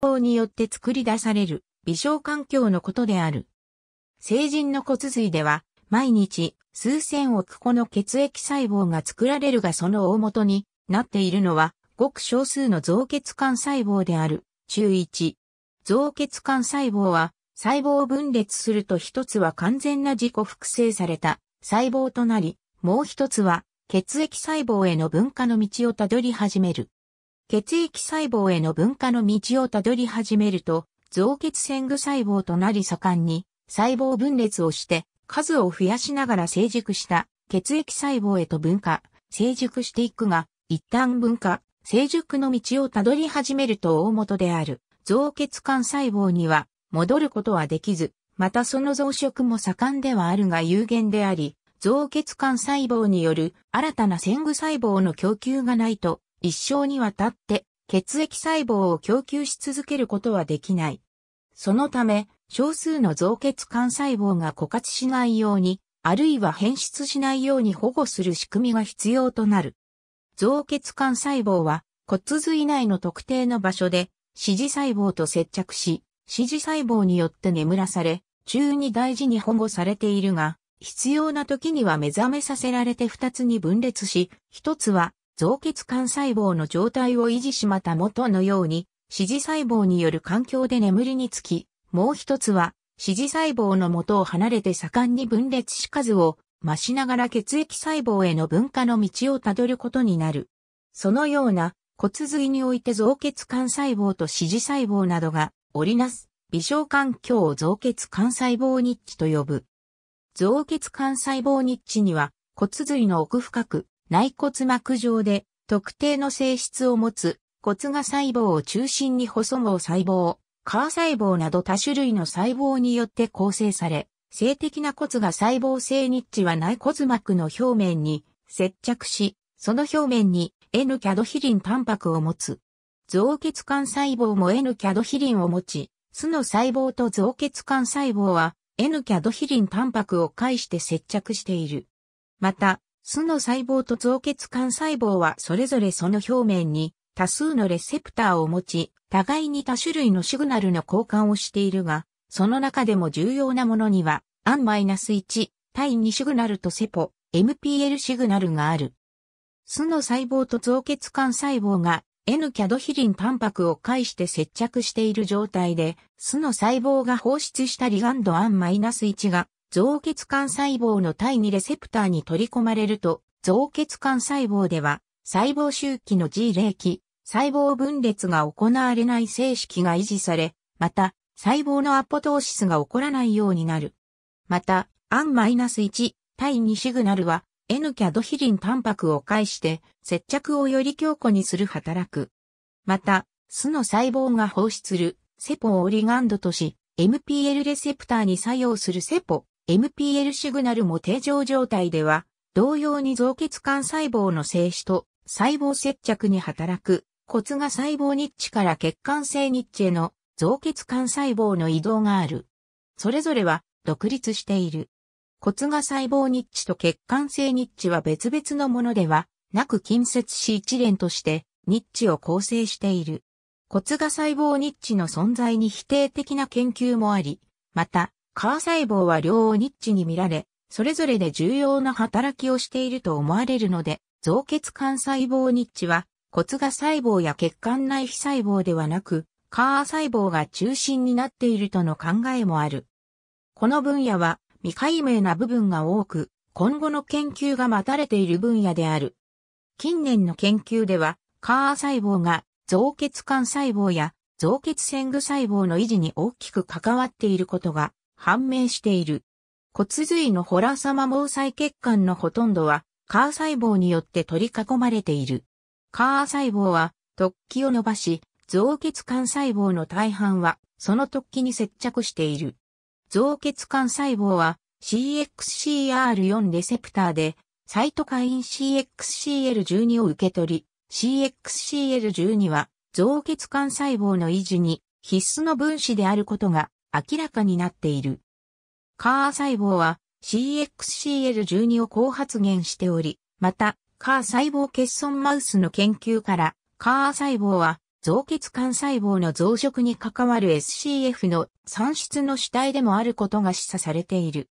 法によって作り出される微小環境のことである。成人の骨髄では、毎日数千億個の血液細胞が作られるがその大元になっているのは、ごく少数の造血幹細胞である。中1。造血幹細胞は、細胞を分裂すると一つは完全な自己複製された細胞となり、もう一つは血液細胞への分化の道をたどり始める。血液細胞への分化の道をたどり始めると、造血腺具細胞となり盛んに細胞分裂をして数を増やしながら成熟した血液細胞へと分化、成熟していくが、一旦分化、成熟の道をたどり始めると大元である造血管細胞には戻ることはできず、またその増殖も盛んではあるが有限であり、造血管細胞による新たな線具細胞の供給がないと一生にわたって血液細胞を供給し続けることはできない。そのため、少数の造血幹細胞が枯渇しないように、あるいは変質しないように保護する仕組みが必要となる。造血幹細胞は骨髄内の特定の場所で支持細胞と接着し、支持細胞によって眠らされ、中に大事に保護されているが、必要な時には目覚めさせられて二つに分裂し、一つは造血幹細胞の状態を維持しまた元のように、指示細胞による環境で眠りにつき、もう一つは、指示細胞の元を離れて盛んに分裂し数を増しながら血液細胞への分化の道をたどることになる。そのような骨髄において造血幹細胞と指示細胞などが織りなす微小環境を造血幹細胞日記と呼ぶ。造血幹細胞日記には骨髄の奥深く内骨膜上で特定の性質を持つ骨が細胞を中心に細毛細胞、カ細胞など多種類の細胞によって構成され、性的な骨が細胞性ニッチは内骨膜の表面に接着し、その表面に N キャドヒリンタンパクを持つ。造血管細胞も N キャドヒリンを持ち、巣の細胞と造血管細胞は N キャドヒリンタンパクを介して接着している。また、巣の細胞と造血幹細胞はそれぞれその表面に多数のレセプターを持ち、互いに多種類のシグナルの交換をしているが、その中でも重要なものには、アン -1、対2シグナルとセポ、MPL シグナルがある。巣の細胞と造血幹細胞が N キャドヒリンタンパクを介して接着している状態で、巣の細胞が放出したリガンドアン -1 が造血幹細胞の体にレセプターに取り込まれると、造血幹細胞では、細胞周期の G 0期、細胞分裂が行われない静止が維持され、また、細胞のアポトーシスが起こらないようになる。また、アン -1 対2シグナルは N キャドヒリンタンパクを介して接着をより強固にする働く。また、巣の細胞が放出するセポオリガンドとし、MPL レセプターに作用するセポ MPL シグナルも定常状態では、同様に増血管細胞の静止と細胞接着に働く、骨が細胞ニッチから血管性ニッチへの増血管細胞の移動がある。それぞれは独立している。骨が細胞ニッチと血管性ニッチは別々のものではなく近接し一連としてニッチを構成している。骨が細胞ニッチの存在に否定的な研究もあり、またカー細胞は両をニッチに見られ、それぞれで重要な働きをしていると思われるので、造血幹細胞ニッチは、骨が細胞や血管内皮細胞ではなく、カー細胞が中心になっているとの考えもある。この分野は未解明な部分が多く、今後の研究が待たれている分野である。近年の研究では、カー細胞が造血幹細胞や造血腺具細胞の維持に大きく関わっていることが判明している。骨髄のホラ様毛細血管のほとんどは、カー細胞によって取り囲まれている。カー細胞は、突起を伸ばし、造血管細胞の大半は、その突起に接着している。造血管細胞は、CXCR4 レセプターで、サイトカイン CXCL12 を受け取り、CXCL12 は、造血管細胞の維持に必須の分子であることが明らかになっている。カー細胞は CXCL12 を高発現しており、また、カー細胞欠損マウスの研究から、カー細胞は増血幹細胞の増殖に関わる SCF の産出の主体でもあることが示唆されている。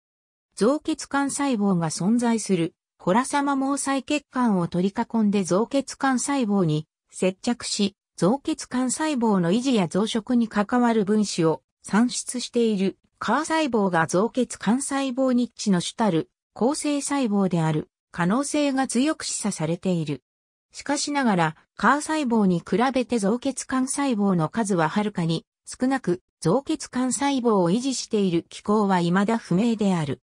増血幹細胞が存在する、コラサマ毛細血管を取り囲んで増血幹細胞に接着し、増血幹細胞の維持や増殖に関わる分子を産出している、カー細胞が造血幹細胞日地の主たる、構成細胞である、可能性が強く示唆されている。しかしながら、カー細胞に比べて造血幹細胞の数ははるかに少なく、造血幹細胞を維持している機構は未だ不明である。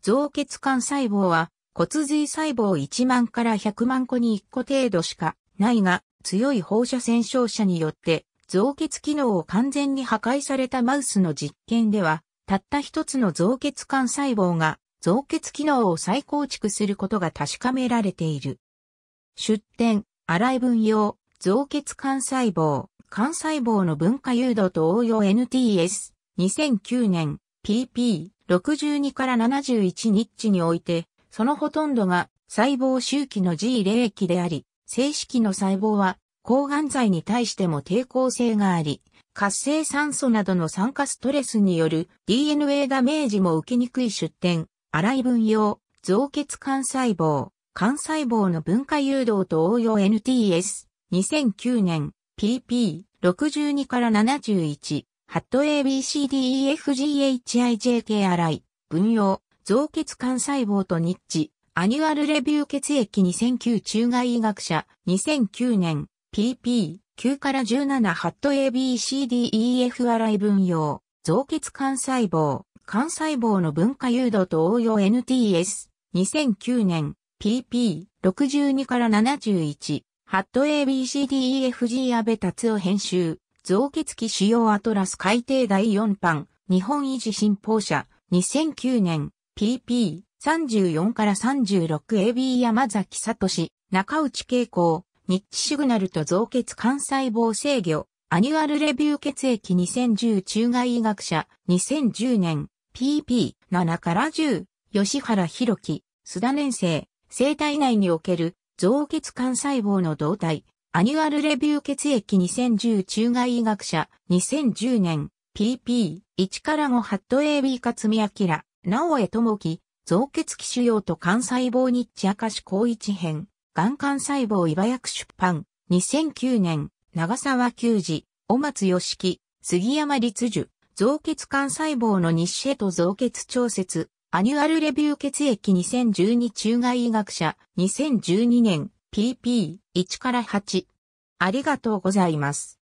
造血幹細胞は骨髄細胞1万から100万個に1個程度しかないが、強い放射線照射によって増血機能を完全に破壊されたマウスの実験では、たった一つの増血管細胞が増血機能を再構築することが確かめられている。出典、洗い分用、増血管細胞、幹細胞の分化誘導と応用 NTS、2009年、PP62 から71日地において、そのほとんどが細胞周期の G 0液であり、正式の細胞は抗がん剤に対しても抵抗性があり、活性酸素などの酸化ストレスによる DNA ダメージも受けにくい出典、荒い分用、造血幹細胞、幹細胞の分化誘導と応用 NTS、2009年、PP、62から71、ハット ABCDEFGHIJK 荒い、分用、造血幹細胞とニッチ、アニュアルレビュー血液2009中外医学者、2009年、PP、9から17ハット ABCDEF r i 分用、造血幹細胞、幹細胞の分化誘導と応用 NTS、2009年、PP、62から71、ハット ABCDEFG 安部達夫編集、造血器主要アトラス改定第4版、日本維持新報社、2009年、PP、34から 36AB 山崎聡、中内慶子、日ッチシグナルと造血幹細胞制御、アニュアルレビュー血液2010中外医学者、2010年、pp7 から10、吉原博樹、須田年生、生体内における造血幹細胞の動態、アニュアルレビュー血液2010中外医学者、2010年、pp1 から5ハット AB 勝美明、直江智樹、造血器腫瘍と幹細胞日地明石高一編、眼管細胞茨薬出版、2009年、長沢球児、小松義樹、杉山律樹、造血幹細胞の日誌へと造血調節、アニュアルレビュー血液2012中外医学者、2012年、PP1 から8。ありがとうございます。